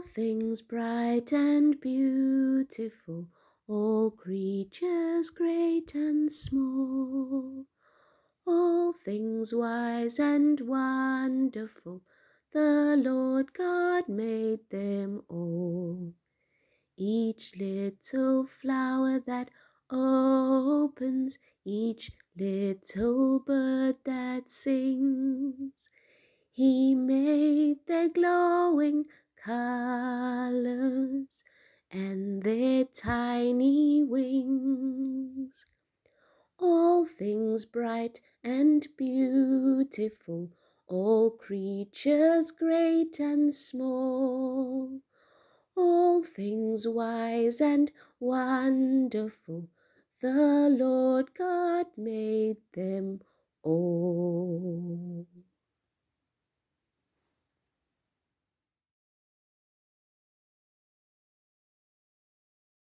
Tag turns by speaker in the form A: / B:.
A: all things bright and beautiful, all creatures great and small, all things wise and wonderful, the Lord God made them all. Each little flower that opens, each little bird that sings. He made their glowing colors and their tiny wings. All things bright and beautiful, all creatures great and small, all things wise and wonderful, the Lord God made them all.